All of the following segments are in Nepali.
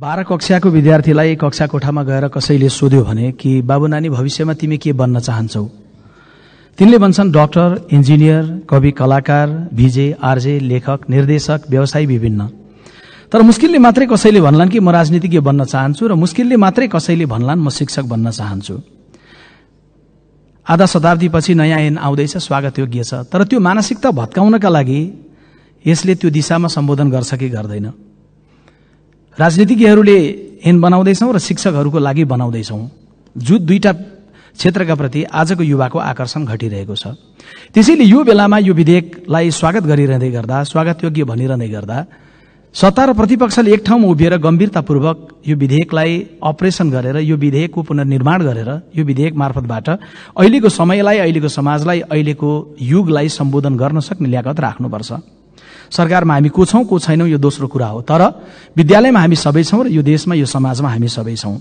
बाह्र कक्षाको विद्यार्थीलाई कक्षा कोठामा गएर कसैले सोध्यो भने कि बाबु नानी भविष्यमा तिमी के बन्न चाहन्छौ तिनले भन्छन् डाक्टर इन्जिनियर कवि कलाकार भिजे आर्जे लेखक निर्देशक व्यवसायी विभिन्न तर मुस्किलले मात्रै कसैले भन्लान् कि म राजनीतिज्ञ बन्न चाहन्छु र मुस्किलले मात्रै कसैले भन्लान् म शिक्षक बन्न चाहन्छु आधा शताब्दीपछि नयाँ ऐन आउँदैछ स्वागत योग्य छ तर त्यो मानसिकता भत्काउनका लागि यसले त्यो दिशामा सम्बोधन गर्छ कि गर्दैन राजनीतिज्ञहरूले हेन बनाउँदैछौँ र शिक्षकहरूको लागि बनाउँदैछौँ जु दुईवटा क्षेत्रका प्रति आजको युवाको आकर्षण घटिरहेको छ त्यसैले यो बेलामा यो विधेयकलाई स्वागत गरिरहँदै गर्दा स्वागतयोग्य भनिरहँदै गर्दा सत्ता र प्रतिपक्षले एक ठाउँमा उभिएर गम्भीरतापूर्वक यो विधेयकलाई अपरेसन गरेर यो विधेयकको पुनर्निर्माण गरेर यो विधेयक मार्फतबाट अहिलेको समयलाई अहिलेको समाजलाई अहिलेको युगलाई सम्बोधन गर्न सक्ने ल्यागत राख्नुपर्छ सरकारमा हामी को छौँ को छैनौँ यो दोस्रो कुरा हो तर विद्यालयमा हामी सबै छौँ र यो देशमा यो समाजमा हामी सबै छौँ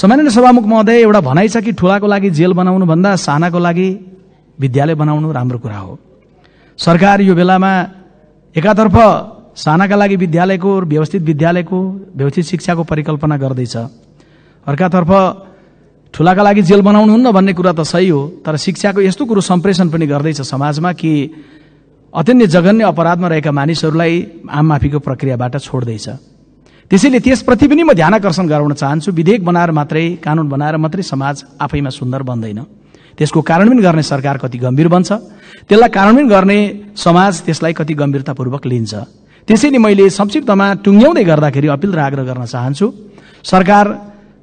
सामान्य सभामुख महोदय एउटा भनाइ छ कि ठुलाको लागि जेल बनाउनुभन्दा सानाको लागि विद्यालय बनाउनु राम्रो कुरा हो सरकार यो बेलामा एकातर्फ सानाका लागि विद्यालयको व्यवस्थित विद्यालयको व्यवस्थित शिक्षाको परिकल्पना गर्दैछ अर्कातर्फ ठुलाका लागि जेल बनाउनुहुन्न भन्ने कुरा त सही हो तर शिक्षाको यस्तो कुरो सम्प्रेषण पनि गर्दैछ समाजमा कि अत्यन्त जघन्य अपराधमा रहेका मानिसहरूलाई आम माफीको प्रक्रियाबाट छोड्दैछ त्यसैले त्यसप्रति पनि म ध्यान आकर्षण गराउन चाहन्छु विधेयक बनाएर मात्रै कानून बनाएर मात्रै समाज आफैमा सुन्दर बन्दैन त्यसको कार्यान्वयन गर्ने सरकार कति गम्भीर बन्छ त्यसलाई कार्यान्वयन गर्ने समाज त्यसलाई कति गम्भीरतापूर्वक लिन्छ त्यसैले मैले संक्षिप्तमा टुङ्ग्याउँदै गर्दाखेरि अपिल र आग्रह गर्न चाहन्छु सरकार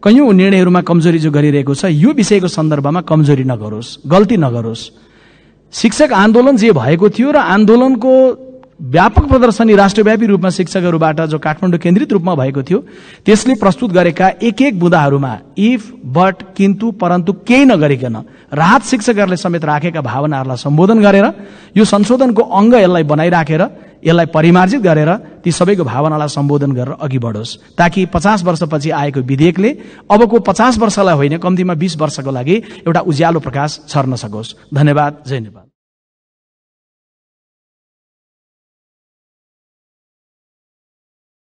कैयौँ निर्णयहरूमा कमजोरी जो गरिरहेको छ यो विषयको सन्दर्भमा कमजोरी नगरोस् गल्ती नगरोस् शिक्षक आन्दोलन जे भएको थियो र आन्दोलनको व्यापक प्रदर्शनी राष्ट्रव्यापी रूपमा शिक्षकहरूबाट जो काठमाडौँ केन्द्रित रूपमा भएको थियो त्यसले प्रस्तुत गरेका एक एक बुदाहरूमा इफ बट किन्तु परन्तु केही नगरिकन राहत शिक्षकहरूले समेत राखेका भावनाहरूलाई सम्बोधन गरेर यो संशोधनको अङ्ग यसलाई बनाइराखेर यसलाई परिमार्जित गरेर ती सबैको भावनालाई सम्बोधन गरेर अघि बढोस् ताकि पचास वर्षपछि आएको विधेयकले अबको पचास वर्षलाई होइन कम्तीमा बिस वर्षको लागि एउटा उज्यालो प्रकाश छर्न सकोस् धन्यवाद जय नेपाल